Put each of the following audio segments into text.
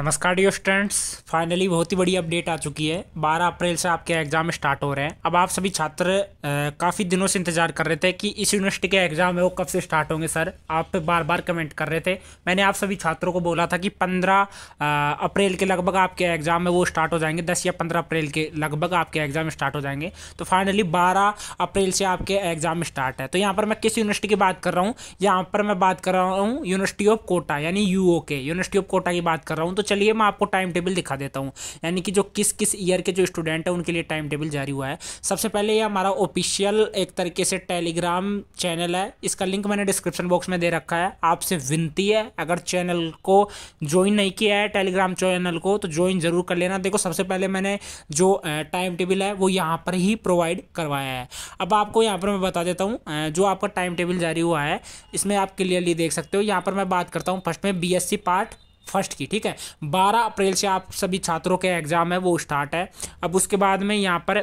नमस्कार deo students finally बहुत ही बड़ी अपडेट आ चुकी है 12 अप्रैल से आपके एग्ज़ाम स्टार्ट हो रहे हैं अब आप सभी छात्र काफ़ी दिनों से इंतजार कर रहे थे कि इस यूनिवर्सिटी के एग्ज़ाम है वो कब से स्टार्ट होंगे सर आप बार बार कमेंट कर रहे थे मैंने आप सभी छात्रों को बोला था कि पंद्रह अप्रैल के लगभग आपके एग्ज़ाम है वो स्टार्ट हो जाएंगे दस या पंद्रह अप्रैल के लगभग आपके एग्ज़ाम स्टार्ट हो जाएंगे तो फाइनली बारह अप्रैल से आपके एग्ज़ाम स्टार्ट है तो यहाँ पर मैं किस यूनिवर्सिटी की बात कर रहा हूँ यहाँ पर मैं बात कर रहा हूँ यूनिवर्सिटी ऑफ कोटा यानी यू के यूनिवर्सिटी ऑफ कोटा की बात कर रहा हूँ तो चलिए मैं आपको टाइम टेबल दिखा देता हूँ यानी कि जो किस किस ईयर के जो स्टूडेंट हैं उनके लिए टाइम टेबल जारी हुआ है सबसे पहले ये हमारा ऑफिशियल एक तरीके से टेलीग्राम चैनल है इसका लिंक मैंने डिस्क्रिप्शन बॉक्स में दे रखा है आपसे विनती है अगर चैनल को ज्वाइन नहीं किया है टेलीग्राम चैनल को तो ज्वाइन जरूर कर लेना देखो सबसे पहले मैंने जो टाइम टेबल है वो यहाँ पर ही प्रोवाइड करवाया है अब आपको यहाँ पर मैं बता देता हूँ जो आपका टाइम टेबल जारी हुआ है इसमें आप क्लियरली देख सकते हो यहाँ पर मैं बात करता हूँ फर्स्ट में बी पार्ट फर्स्ट की ठीक है बारह अप्रैल से आप सभी छात्रों के एग्ज़ाम है वो स्टार्ट है अब उसके बाद में यहाँ पर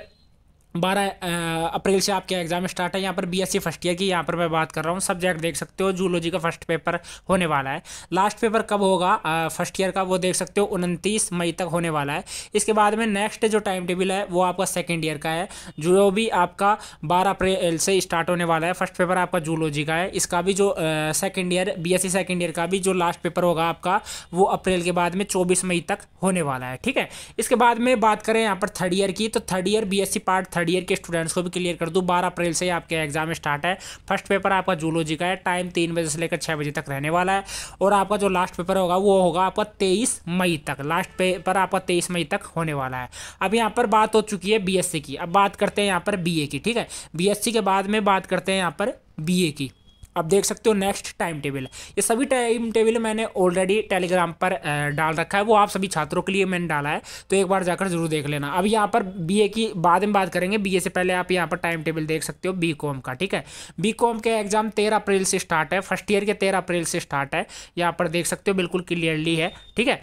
बारह अप्रैल से आपके एग्ज़ाम स्टार्ट है यहाँ पर बीएससी फर्स्ट ईयर की यहाँ पर मैं बात कर रहा हूँ सब्जेक्ट देख सकते हो जूलॉजी का फर्स्ट पेपर होने वाला है लास्ट पेपर कब होगा फर्स्ट ईयर का वो देख सकते हो उनतीस मई तक होने वाला है इसके बाद में नेक्स्ट जो टाइम टेबल है वो आपका सेकेंड ईयर का है जो भी आपका बारह अप्रैल से स्टार्ट होने वाला है फर्स्ट पेपर आपका जूलॉजी का है इसका भी जो second year B second year का भी जो लास्ट पेपर होगा आपका वो अप्रैल के बाद में चौबीस मई तक होने वाला है ठीक है इसके बाद में बात करें यहाँ पर थर्ड ईयर की तो third year B part third third year के स्टूडेंट्स को भी क्लियर कर दूँ बारह अप्रैल से ही आपके एग्जाम स्टार्ट है फर्स्ट पेपर आपका जूलॉजी का है टाइम तीन बजे से लेकर छः बजे तक रहने वाला है और आपका जो लास्ट पेपर होगा वो होगा आपका तेईस मई तक लास्ट पेपर आपका तेईस मई तक होने वाला है अब यहाँ पर बात हो चुकी है बी की अब बात करते हैं यहाँ पर बी की ठीक है बी के बाद में बात करते हैं यहाँ पर बी की आप देख सकते हो नेक्स्ट टाइम टेबल ये सभी टाइम टेबल मैंने ऑलरेडी टेलीग्राम पर डाल रखा है वो आप सभी छात्रों के लिए मैंने डाला है तो एक बार जाकर जरूर देख लेना अब यहाँ पर बी की बाद में बात करेंगे बी से पहले आप यहाँ पर टाइम टेबल देख सकते हो बी का ठीक है बी के एग्जाम तेरह अप्रैल से स्टार्ट है फर्स्ट ईयर के तेरह अप्रैल से स्टार्ट है यहाँ पर देख सकते हो बिल्कुल क्लियरली है ठीक है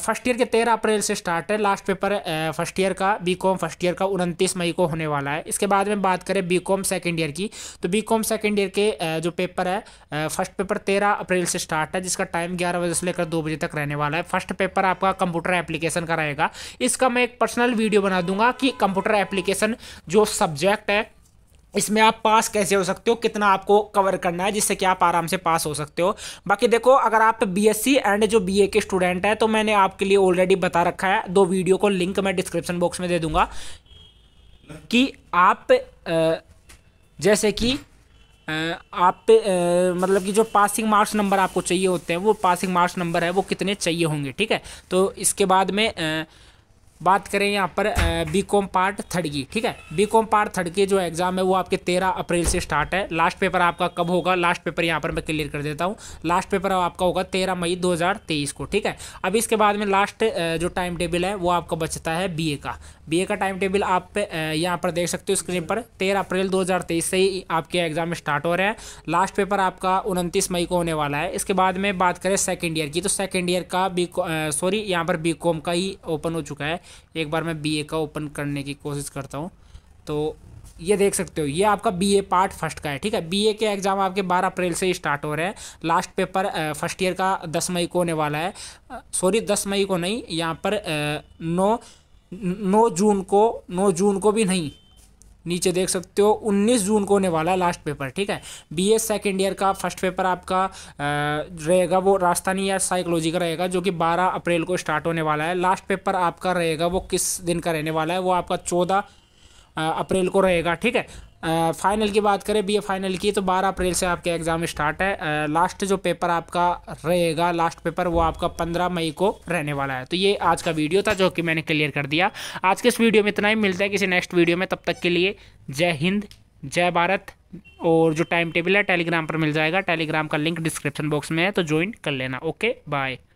फर्स्ट ईयर के तेरह अप्रैल से स्टार्ट है लास्ट पेपर फर्स्ट ईयर का बी कॉम फर्स्ट ईयर का उनतीस मई को होने वाला है इसके बाद में बात करें बी कॉम सेकेंड ईयर की तो बी कॉम सेकेंड ईयर के जो पेपर है फर्स्ट पेपर तेरह अप्रैल से स्टार्ट है जिसका टाइम ग्यारह बजे से लेकर दो बजे तक रहने वाला है फर्स्ट पेपर आपका कंप्यूटर एप्लीकेशन का रहेगा इसका मैं एक पर्सनल वीडियो बना दूंगा कि कंप्यूटर एप्लीकेशन जो सब्जेक्ट है इसमें आप पास कैसे हो सकते हो कितना आपको कवर करना है जिससे कि आप आराम से पास हो सकते हो बाकी देखो अगर आप बीएससी एंड जो बीए के स्टूडेंट हैं तो मैंने आपके लिए ऑलरेडी बता रखा है दो वीडियो को लिंक मैं डिस्क्रिप्शन बॉक्स में दे दूंगा कि आप जैसे कि आप मतलब कि जो पासिंग मार्क्स नंबर आपको चाहिए होते हैं वो पासिंग मार्क्स नंबर है वो कितने चाहिए होंगे ठीक है तो इसके बाद में बात करें यहाँ पर बी कॉम पार्ट थर्ड की ठीक है बी कॉम पार्ट थर्ड की जो एग्ज़ाम है वो आपके तेरह अप्रैल से स्टार्ट है लास्ट पेपर आपका कब होगा लास्ट पेपर यहाँ पर मैं क्लियर कर देता हूँ लास्ट पेपर आपका होगा तेरह मई दो को ठीक है अब इसके बाद में लास्ट जो टाइम टेबल है वो आपका बचता है बी का बी का टाइम टेबल आप यहाँ पर देख सकते हो स्क्रीन पर तेरह अप्रैल दो से ही आपके एग्ज़ाम स्टार्ट हो रहे हैं लास्ट पेपर आपका उनतीस मई को होने वाला है इसके बाद में बात करें सेकेंड ईयर की तो सेकेंड ईयर का बी सॉरी यहाँ पर बी का ही ओपन हो चुका है एक बार मैं बी का ओपन करने की कोशिश करता हूँ तो ये देख सकते हो ये आपका बीए पार्ट फर्स्ट का है ठीक है बीए के एग्ज़ाम आपके 12 अप्रैल से स्टार्ट हो रहे हैं लास्ट पेपर फर्स्ट ईयर का 10 मई को होने वाला है सॉरी 10 मई को नहीं यहाँ पर नौ नौ जून को नौ जून को भी नहीं नीचे देख सकते हो 19 जून को होने वाला लास्ट पेपर ठीक है बी एस सेकेंड ईयर का फर्स्ट पेपर आपका रहेगा वो राजस्थानी या साइकोलॉजी का रहेगा जो कि 12 अप्रैल को स्टार्ट होने वाला है लास्ट पेपर आपका रहेगा वो किस दिन का रहने वाला है वो आपका 14 अप्रैल को रहेगा ठीक है फाइनल की बात करें बी फाइनल की तो बारह अप्रैल से आपका एग्ज़ाम स्टार्ट है लास्ट जो पेपर आपका रहेगा लास्ट पेपर वो आपका पंद्रह मई को रहने वाला है तो ये आज का वीडियो था जो कि मैंने क्लियर कर दिया आज के इस वीडियो में इतना ही मिलता है किसी नेक्स्ट वीडियो में तब तक के लिए जय हिंद जय भारत और जो टाइम टेबल है टेलीग्राम पर मिल जाएगा टेलीग्राम का लिंक डिस्क्रिप्शन बॉक्स में है तो ज्वाइन कर लेना ओके बाय